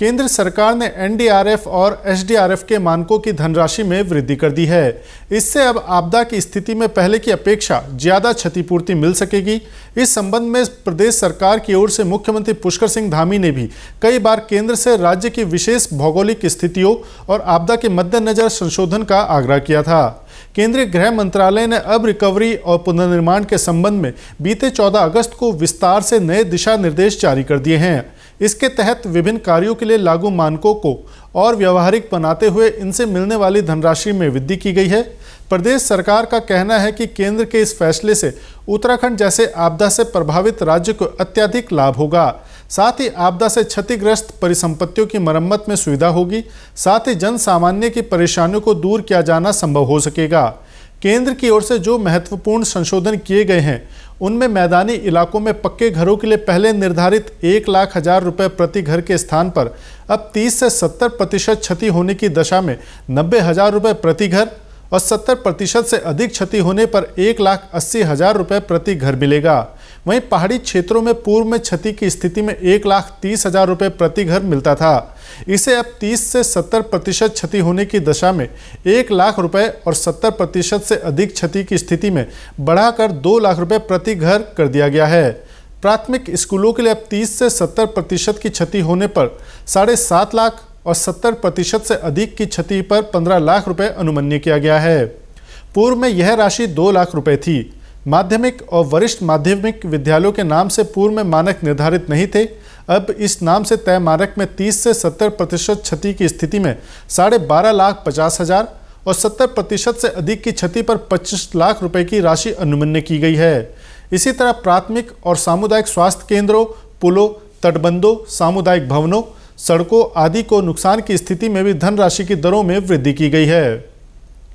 केंद्र सरकार ने एनडीआरएफ और एसडीआरएफ के मानकों की धनराशि में वृद्धि कर दी है इससे अब आपदा की स्थिति में पहले की अपेक्षा ज्यादा क्षतिपूर्ति मिल सकेगी इस संबंध में प्रदेश सरकार की ओर से मुख्यमंत्री पुष्कर सिंह धामी ने भी कई बार केंद्र से राज्य की विशेष भौगोलिक स्थितियों और आपदा के मद्देनजर संशोधन का आग्रह किया था केंद्रीय गृह मंत्रालय ने अब रिकवरी और पुनर्निर्माण के संबंध में बीते 14 अगस्त को विस्तार से नए दिशा निर्देश जारी कर दिए हैं इसके तहत विभिन्न कार्यों के लिए लागू मानकों को और व्यवहारिक बनाते हुए इनसे मिलने वाली धनराशि में वृद्धि की गई है प्रदेश सरकार का कहना है कि केंद्र के इस फैसले से उत्तराखंड जैसे आपदा से प्रभावित राज्य को अत्यधिक लाभ होगा साथ ही आपदा से क्षतिग्रस्त परिसंपत्तियों की मरम्मत में सुविधा होगी साथ ही जन सामान्य की परेशानियों को दूर किया जाना संभव हो सकेगा केंद्र की ओर से जो महत्वपूर्ण संशोधन किए गए हैं उनमें मैदानी इलाकों में पक्के घरों के लिए पहले निर्धारित एक लाख हजार रुपये प्रति घर के स्थान पर अब 30 से 70 प्रतिशत क्षति होने की दशा में नब्बे हजार रुपये प्रति घर और 70 प्रतिशत से अधिक क्षति होने पर एक लाख अस्सी हजार रुपये प्रति घर मिलेगा वहीं पहाड़ी क्षेत्रों में पूर्व में क्षति की स्थिति में एक लाख तीस हजार रुपये प्रति घर मिलता था इसे अब 30 से 70 प्रतिशत क्षति होने की दशा में एक लाख रुपये और 70 प्रतिशत से अधिक क्षति की स्थिति में बढ़ाकर दो लाख रुपये प्रति घर कर दिया गया है प्राथमिक स्कूलों के लिए अब तीस से सत्तर प्रतिशत की क्षति होने पर साढ़े सात लाख और सत्तर प्रतिशत से अधिक की क्षति पर पंद्रह लाख रुपये अनुमन्य किया गया है पूर्व में यह राशि दो लाख रुपए थी माध्यमिक और वरिष्ठ माध्यमिक विद्यालयों के नाम से पूर्व में मानक निर्धारित नहीं थे अब इस नाम से तय मानक में 30 से 70 प्रतिशत क्षति की स्थिति में साढ़े बारह लाख पचास हजार और 70 प्रतिशत से अधिक की क्षति पर 25 लाख रुपए की राशि अनुमन्य की गई है इसी तरह प्राथमिक और सामुदायिक स्वास्थ्य केंद्रों पुलों तटबंधों सामुदायिक भवनों सड़कों आदि को नुकसान की स्थिति में भी धनराशि की दरों में वृद्धि की गई है